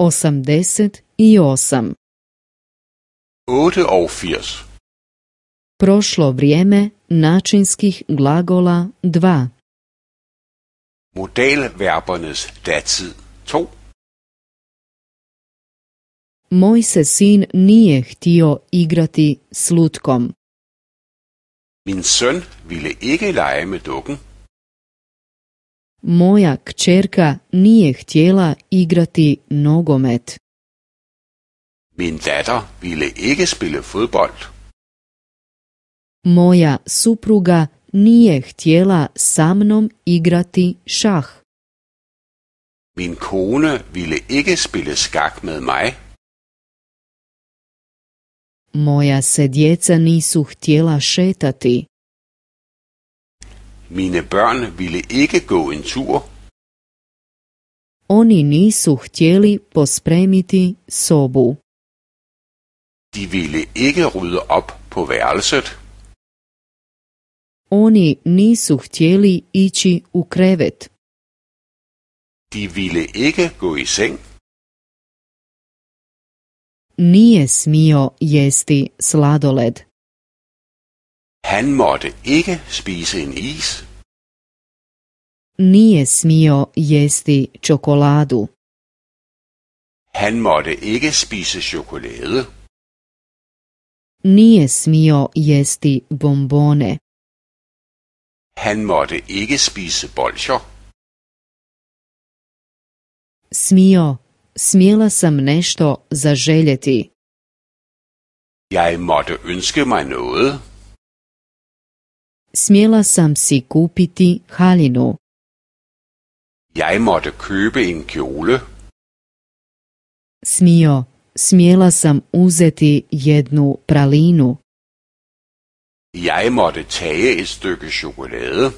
88 88 Prošlo vrijeme načinskih glagola 2 Modalverbernes datid 2 Moj se sin nije htio igrati s lutkom. Min søn ville ikke lege med dukken. Moja kćerka nije htjela igrati nogomet. Min datter ville ikke spille fodbold. Moja supruga nije htjela sa mnom igrati šah. Min kone ville ikke spille skak med mig. Moja se djeca nisu htjela šetati. Mine børn ville ikke gå en tur. Oni nisu htjeli pospremiti sobu. De ville ikke rydde op på værelset. Oni nisu htjeli ići u krevet. De ville ikke gå i seng. Nije smio jesti sladoled. Han måtte ikke spise en is. Nije smio jesti čokoladu. Han måtte ikke spise chokolade. Nije smio jesti bombone. Han måtte ikke spise bolcher. Smio, smjela sam nešto zaželjeti. Jeg måtte ønske mig noget smjela sam si kupiti haljinu. Jeg måtte købe en kjole. Smio, smjela sam uzeti jednu pralinu. Jeg måtte tage et stykke chokolade.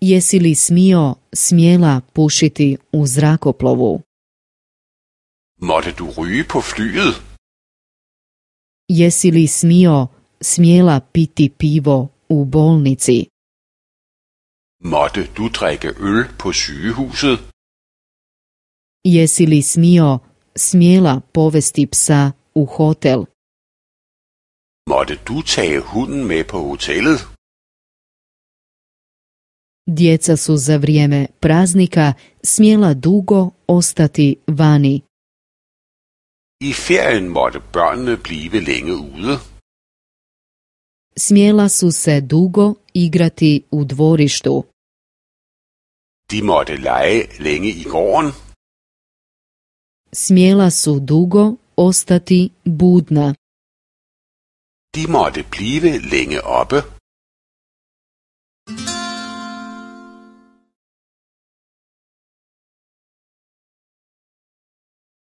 Jesi li smio, smjela pušiti u zrakoplovu? Måtte du ryge på flyet? Jesi li smio, smjela piti pivo u bolnici? Måtte du drikke øl på sygehuset? Jesi li smio, smjela povesti psa u hotel? Måtte du tage hunden med på hotellet? Djeca su za vrijeme praznika smjela dugo ostati vani. I ferien måtte børnene blive længe ude smjela su se dugo igrati u dvorištu. Ti måtte lege længe i gården. Smjela su dugo ostati budna. Ti måtte blive lenge oppe.